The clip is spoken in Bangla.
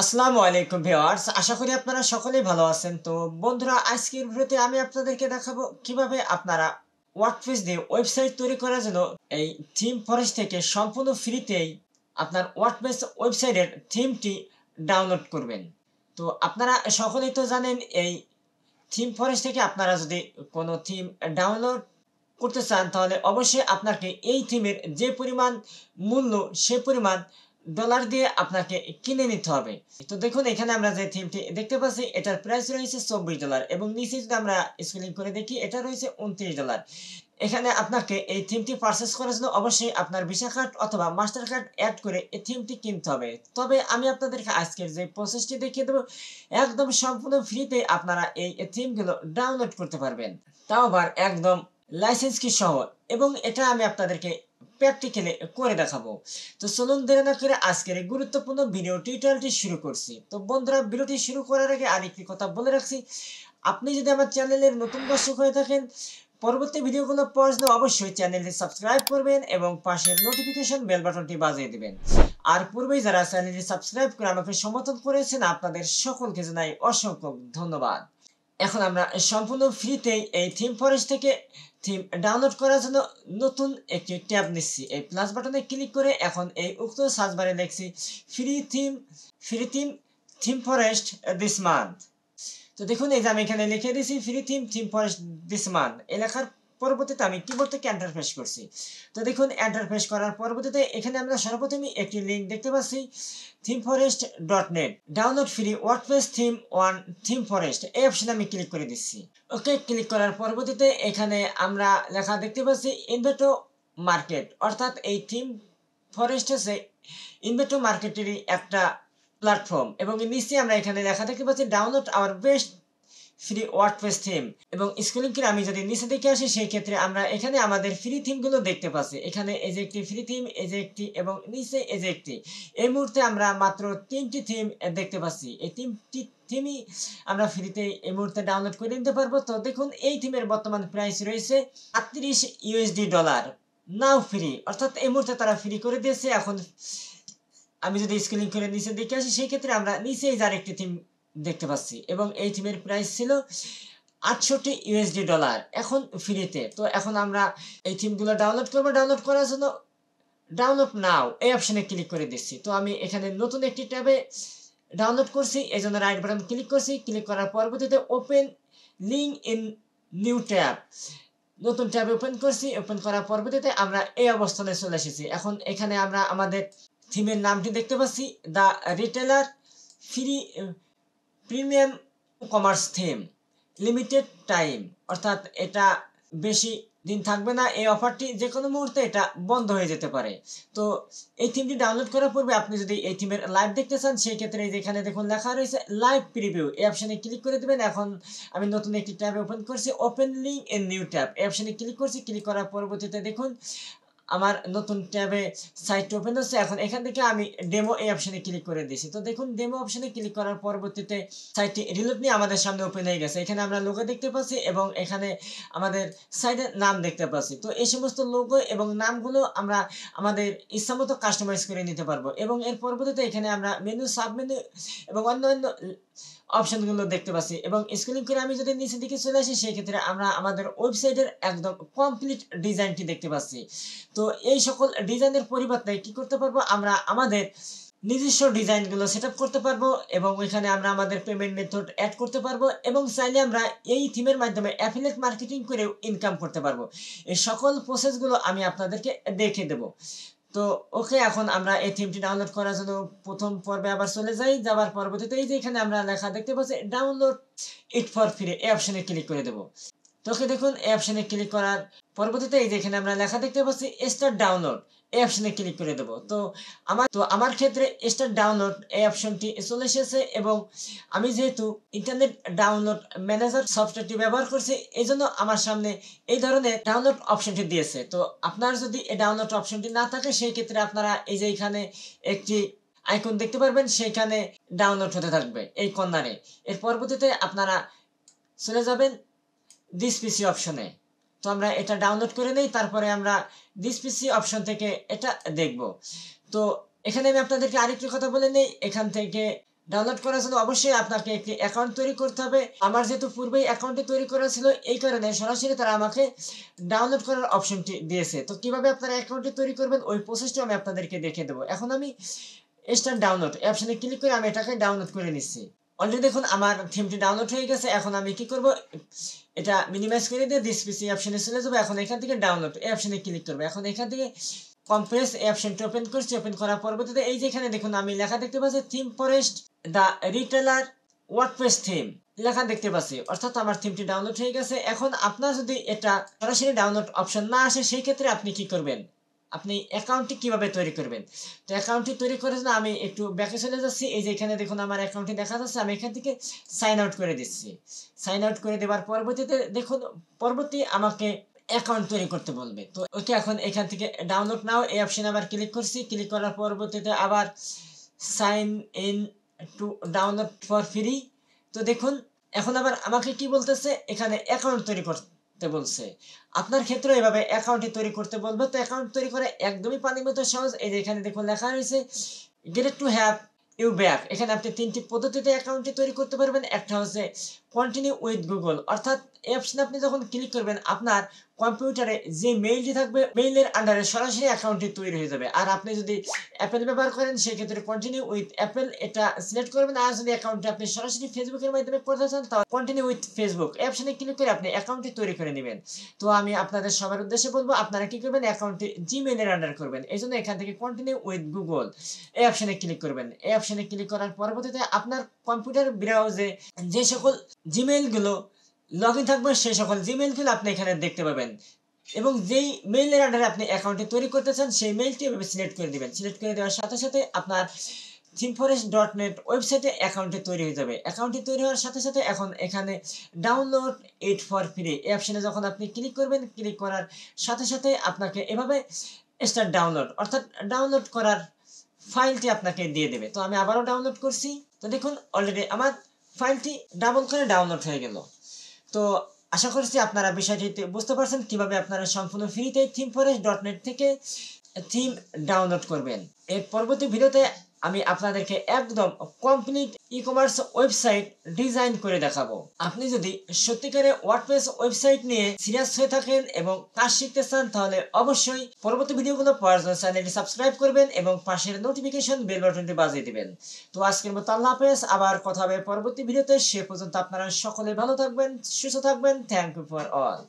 আসসালামু আলাইকুম ভিওয়ার্স আশা করি আপনারা সকলেই ভালো আছেন তো বন্ধুরা আজকের ভিডিওতে আমি আপনাদেরকে দেখাবো কিভাবে আপনারা ওয়ার্ডপ্রেস দিয়ে ওয়েবসাইট তৈরি করার জন্য এই থিম ফরেস্ট থেকে সম্পূর্ণ ফ্রিতেই আপনার ওয়ার্ডপ্রেস ওয়েবসাইটের থিমটি ডাউনলোড করবেন তো আপনারা সকলেই তো জানেন এই থিম ফরেস্ট থেকে আপনারা যদি কোনো থিম ডাউনলোড করতে চান তাহলে অবশ্যই আপনাকে এই থিমের যে পরিমাণ মূল্য সে পরিমাণ ডলার দিয়ে আপনাকে কিনে নিতে হবে তো দেখুন এখানে আমরা যে থিমটি দেখতে পাচ্ছি এটার প্রাইস রয়েছে চব্বিশ ডলার এবং নিচে যদি আমরা স্ক্রিনিং করে দেখি এটা রয়েছে উনত্রিশ ডলার এখানে আপনাকে এই থিমটি পারচেস করার জন্য অবশ্যই আপনার ভিসা কার্ড অথবা মাস্টার কার্ড অ্যাড করে এই থিমটি কিনতে হবে তবে আমি আপনাদেরকে আজকের যে প্রসেসটি দেখিয়ে দেবো একদম সম্পূর্ণ ফ্রিতে আপনারা এই থিমগুলো ডাউনলোড করতে পারবেন তাও আবার একদম লাইসেন্স কি সহ এবং এটা আমি আপনাদেরকে প্র্যাকটিক্যালে করে দেখাবো তো চলুন দেরি না করে আজকের এই গুরুত্বপূর্ণ ভিডিও টিউটোরিয়ালটি শুরু করছি তো বন্ধুরা ভিডিওটি শুরু করার আগে আরেকটি কথা বলে রাখছি আপনি যদি আমার চ্যানেলের নতুন দর্শক হয়ে থাকেন পরবর্তী ভিডিওগুলো পাওয়ার জন্য অবশ্যই চ্যানেলটি সাবস্ক্রাইব করবেন এবং পাশের নোটিফিকেশন বেল বাটনটি বাজিয়ে দেবেন আর পূর্বেই যারা চ্যানেলটি সাবস্ক্রাইব করে আমাকে সমর্থন করেছেন আপনাদের সকলকে জানাই অসংখ্য ধন্যবাদ এখন আমরা সম্পূর্ণ ফ্রিতেই এই থিম ফরেস্ট থেকে থিম ডাউনলোড করার জন্য নতুন একটি ট্যাব নিচ্ছি এই প্লাস বাটনে ক্লিক করে এখন এই উক্ত সার্চ বারে দেখছি free theme free theme theme forest this month তো দেখুন এই যে আমি এখানে লিখে দিয়েছি free theme theme forest this month এলাকার পরবর্তীতে আমি কিবোর্ড থেকে এন্টারফেস করছি তো দেখুন এন্টারফেস করার পরবর্তীতে এখানে আমরা সর্বপ্রথমে একটি লিঙ্ক দেখতে পাচ্ছি Theme Forest dot net download free WordPress theme one theme forest এই অপশানে আমি ক্লিক করে দিচ্ছি ওকে ক্লিক করার পরবর্তীতে এখানে আমরা লেখা দেখতে পাচ্ছি ইনভেটো মার্কেট অর্থাৎ এই থিম ফরেস্ট হচ্ছে ইনভেটো মার্কেটেরই একটা প্ল্যাটফর্ম এবং নিচে আমরা এখানে লেখা দেখতে পাচ্ছি download our best free WordPress theme এবং স্ক্রিন কিনে আমি যদি নিচে দেখে আসি সেই ক্ষেত্রে আমরা এখানে আমাদের ফ্রি থিমগুলো দেখতে পাচ্ছি এখানে এই যে একটি ফ্রি থিম এই যে একটি এবং নিচে এই যে একটি এই মুহূর্তে আমরা মাত্র তিনটি থিম দেখতে পাচ্ছি এই তিনটি থিমই আমরা ফ্রিতে এই মুহূর্তে ডাউনলোড করে নিতে পারবো তো দেখুন এই থিমের বর্তমান প্রাইস রয়েছে আটত্রিশ ইউএসডি ডলার নাও ফ্রি অর্থাৎ এই মুহূর্তে তারা ফ্রি করে দিয়েছে এখন আমি যদি স্ক্রিন করে নিচে দেখে আসি সেই ক্ষেত্রে আমরা নিচেই যার একটি থিম দেখতে পাচ্ছি এবং এই থিমের প্রাইস ছিল আটষট্টি ইউএসডি ডলার এখন ফ্রিতে তো এখন আমরা এই থিমগুলো ডাউনলোড করবো ডাউনলোড করার জন্য ডাউনলোড নাও এই অপশানে ক্লিক করে দিচ্ছি তো আমি এখানে নতুন একটি ট্যাবে ডাউনলোড করছি এই জন্য রাইট বাটন ক্লিক করছি ক্লিক করার পরবর্তীতে open link in new tab নতুন ট্যাব ওপেন করছি ওপেন করার পরবর্তীতে আমরা এই অবস্থানে চলে এসেছি এখন এখানে আমরা আমাদের থিমের নামটি দেখতে পাচ্ছি the retailer free premium commerce theme limited time অর্থাৎ এটা বেশি দিন থাকবে না এই অফারটি যে কোনো মুহূর্তে এটা বন্ধ হয়ে যেতে পারে তো এই থিমটি ডাউনলোড করার পূর্বে আপনি যদি এই থিমের লাইভ দেখতে চান সেই ক্ষেত্রে যেখানে দেখুন লেখা রয়েছে লাইভ প্রিভিউ এই অপশানে ক্লিক করে দেবেন এখন আমি নতুন একটি ট্যাব ওপেন করছি open link and new tab এই অপশানে ক্লিক করছি ক্লিক করার পরবর্তীতে দেখুন আমার নতুন ট্যাবে সাইটটি ওপেন হচ্ছে এখন এখান থেকে আমি ডেমো এই অপশানে ক্লিক করে দিয়েছি তো দেখুন ডেমো অপশানে ক্লিক করার পরবর্তীতে সাইটটি রিলোড নিয়ে আমাদের সামনে ওপেন হয়ে গেছে এখানে আমরা লোগো দেখতে পাচ্ছি এবং এখানে আমাদের সাইটের নাম দেখতে পাচ্ছি তো এই সমস্ত লোগো এবং নামগুলো আমরা আমাদের ইচ্ছামতো কাস্টমাইজ করে নিতে পারবো এবং এর পরবর্তীতে এখানে আমরা মেনু সাবমেনু এবং অন্য অন্য অপশনগুলো দেখতে পাচ্ছি এবং স্ক্রলিং করে আমি যদি নিচের দিকে চলে আসি সেক্ষেত্রে আমরা আমাদের ওয়েবসাইটের একদম কমপ্লিট ডিজাইনটি দেখতে পাচ্ছি তো এই সকল ডিজাইনের পরিবর্তে কি করতে পারবো আমরা আমাদের নিজস্ব ডিজাইনগুলো সেট করতে পারবো এবং এখানে আমরা আমাদের পেমেন্ট মেথড অ্যাড করতে পারবো এবং চাইলে আমরা এই থিমের মাধ্যমে অ্যাফিলেট মার্কেটিং করেও ইনকাম করতে পারবো এই সকল প্রসেসগুলো আমি আপনাদেরকে দেখে দেবো তো ওকে এখন আমরা এই থিমটি ডাউনলোড করার জন্য প্রথম পর্বে আবার চলে যাই যাওয়ার পরবর্তীতে এই যে এখানে আমরা লেখা দেখতে পাচ্ছি ডাউনলোড ইট ফর ফ্রি এই অপশনে ক্লিক করে দেবো তোকে দেখুন এই অপশনে ক্লিক করার পরবর্তীতে এই যে এখানে আমরা লেখা দেখতে পাচ্ছি স্টার ডাউনলোড এই অপশনে ক্লিক করে দেবো তো আমার তো আমার ক্ষেত্রে স্টার ডাউনলোড এই অপশনটি চলে এসেছে এবং আমি যেহেতু ইন্টারনেট ডাউনলোড ম্যানেজার সফটওয়্যারটি ব্যবহার করছি এই জন্য আমার সামনে এই ধরনের ডাউনলোড অপশনটি দিয়েছে তো আপনার যদি এই ডাউনলোড অপশনটি না থাকে সেই ক্ষেত্রে আপনারা এই যে এখানে একটি আইকন দেখতে পারবেন সেইখানে ডাউনলোড হতে থাকবে এই কর্নারে এর পরবর্তীতে আপনারা চলে যাবেন ডিসপিসি অপশনে তো আমরা এটা ডাউনলোড করে নেই তারপরে আমরা দিস পিসি অপশন থেকে এটা দেখব তো এখানে আমি আপনাদেরকে আরেকটি কথা বলে নেই এখান থেকে ডাউনলোড করার জন্য অবশ্যই আপনাকে একটি অ্যাকাউন্ট তৈরি করতে হবে আমার যেহেতু পূর্বেই অ্যাকাউন্টটি তৈরি করা ছিল এই কারণে সরাসরি তারা আমাকে ডাউনলোড করার অপশনটি দিয়েছে তো কিভাবে আপনারা অ্যাকাউন্টটি তৈরি করবেন ওই প্রসেসটি আমি আপনাদেরকে দেখে দেবো এখন আমি স্টার ডাউনলোড অ্যাপশনে ক্লিক করে আমি এটাকে ডাউনলোড করে নিচ্ছি অলরেডি দেখুন আমার থিমটি ডাউনলোড হয়ে গেছে এখন আমি কি করব এটা মিনিমাইজ করে দিয়ে দিস পিসি অপশনে চলে যাবো এখন এখান থেকে ডাউনলোড এই অপশনে ক্লিক করবো এখন এখান থেকে কম্প্রেস এই অপশনটি ওপেন করছি ওপেন করার পরবর্তীতে এই যে এখানে দেখুন আমি লেখা দেখতে পাচ্ছি Theme Forest the retailer WordPress theme লেখা দেখতে পাচ্ছি অর্থাৎ আমার থিমটি ডাউনলোড হয়ে গেছে এখন আপনার যদি এটা সরাসরি ডাউনলোড অপশন না আসে সেই ক্ষেত্রে আপনি কি করবেন আপনি অ্যাকাউন্টটি কিভাবে তৈরি করবেন তো অ্যাকাউন্টটি তৈরি করার জন্য আমি একটু ব্যাকে চলে যাচ্ছি এই যে এখানে দেখুন আমার অ্যাকাউন্টটি দেখা যাচ্ছে আমি এখান থেকে সাইন আউট করে দিচ্ছি সাইন আউট করে দেওয়ার পরবর্তীতে দেখুন পরবর্তী আমাকে অ্যাকাউন্ট তৈরি করতে বলবে তো ওকে এখন এখান থেকে ডাউনলোড নাও এই অপশানে আবার ক্লিক করছি ক্লিক করার পরবর্তীতে আবার sign in to download for free তো দেখুন এখন আবার আমাকে কি বলতেছে এখানে অ্যাকাউন্ট তৈরি করতে করতে বলছে আপনার ক্ষেত্রে এভাবে অ্যাকাউন্টটি তৈরি করতে বলবো তো অ্যাকাউন্ট তৈরি করে একদমই পানি মতো সহজ এই যে এখানে দেখুন লেখা রয়েছে get to have you back এখানে আপনি তিনটি পদ্ধতিতে অ্যাকাউন্টটি তৈরি করতে পারবেন একটা হচ্ছে কন্টিনিউ উইথ গুগল অর্থাৎ অ্যাপসে আপনি যখন ক্লিক করবেন আপনার কম্পিউটারে যে মেইলটি থাকবে মেইলের আন্ডারে সরাসরি অ্যাকাউন্টটি তৈরি হয়ে যাবে আর আপনি যদি অ্যাপেল ব্যবহার করেন সেক্ষেত্রে কন্টিনিউ উইথ অ্যাপেল এটা সিলেক্ট করবেন আর যদি অ্যাকাউন্টটি আপনি সরাসরি ফেসবুকের মাধ্যমে করতে চান তাহলে কন্টিনিউ উইথ ফেসবুক অ্যাপশনে ক্লিক করে আপনি অ্যাকাউন্টটি তৈরি করে নেবেন তো আমি আপনাদের সবার উদ্দেশ্যে বলবো আপনারা কি করবেন অ্যাকাউন্টটি জিমেইলের আন্ডার করবেন এই জন্য এখান থেকে কন্টিনিউ উইথ গুগল এই অপশনে ক্লিক করবেন এই অপশনে ক্লিক করার পরবর্তীতে আপনার কম্পিউটার ব্রাউজে যে সকল জিমেলগুলো লগ ইন থাকবে সেই সকল জিমেলগুলো আপনি এখানে দেখতে পাবেন এবং যেই মেইলের আন্ডারে আপনি অ্যাকাউন্টটি তৈরি করতে চান সেই মেইলটি এভাবে সিলেক্ট করে দেবেন সিলেক্ট করে দেওয়ার সাথে সাথে আপনার থিমফরেস্ট ডট নেট ওয়েবসাইটে অ্যাকাউন্টটি তৈরি হয়ে যাবে অ্যাকাউন্টটি তৈরি হওয়ার সাথে সাথে এখন এখানে ডাউনলোড এইট ফর ফ্রি এই অপশানে যখন আপনি ক্লিক করবেন ক্লিক করার সাথে সাথে আপনাকে এভাবে স্টার ডাউনলোড অর্থাৎ ডাউনলোড করার ফাইলটি আপনাকে দিয়ে দেবে তো আমি আবারও ডাউনলোড করছি তো দেখুন অলরেডি আমার ফাইলটি ডাবল করে ডাউনলোড হয়ে গেল তো আশা করছি আপনারা বিষয়টি বুঝতে পারছেন কিভাবে আপনারা সম্পূর্ণ ফ্রিতে থিম ফরেস্ট ডট নেট থেকে থিম ডাউনলোড করবেন এর পরবর্তী ভিডিওতে আমি আপনাদেরকে একদম complete e commerce website design করে দেখাবো আপনি যদি সত্যিকারে ওয়ার্ডপ্রেস ওয়েবসাইট নিয়ে সিরিয়াস হয়ে থাকেন এবং কাজ শিখতে চান তাহলে অবশ্যই পরবর্তী ভিডিওগুলো পাওয়ার জন্য চ্যানেলটি সাবস্ক্রাইব করবেন এবং পাশের নোটিফিকেশন বেল বাটনটি বাজিয়ে দিবেন তো আজকের মতো আল্লাহ হাফেজ আবার কথা হবে পরবর্তী ভিডিওতে সে পর্যন্ত আপনারা সকলে ভালো থাকবেন সুস্থ থাকবেন থ্যাংক ইউ ফর অল